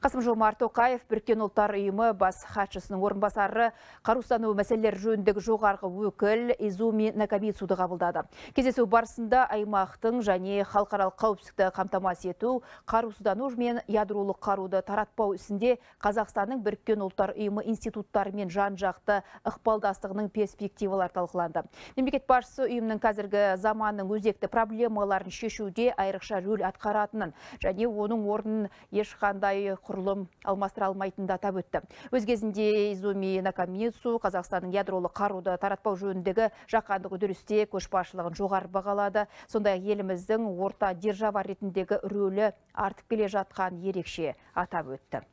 қасым жомарт тоқаев біріккен ұлттар ұйымы бас хатшысының орынбасары қарусыздану мәселелері жөніндегі жоғарғы өкіл изуми накамицуды қабылдады кездесу барысында аймақтың және халықаралық қауіпсіздікті қамтамасыз ету қарусыздану мен ядролық қаруды таратпау ісінде қазақстанның біріккен ұлттар ұйымы институттарымен жан жақты ықпалдастығының перспективалары талқыланды мемлекет басшысы ұйымның қазіргі заманның өзекті проблемаларын шешуде айрықша рөл атқаратынын және оның орнын ешқандай құрылым алмастыра алмайтынын атап өтті өз кезінде изуми накамицу қазақстанның ядролық қаруды таратпау жөніндегі жаһандық үдерісте көшбасшылығын жоғары бағалады сондай еліміздің орта держава ретіндегі рөлі артып келе жатқан ерекше атап өтті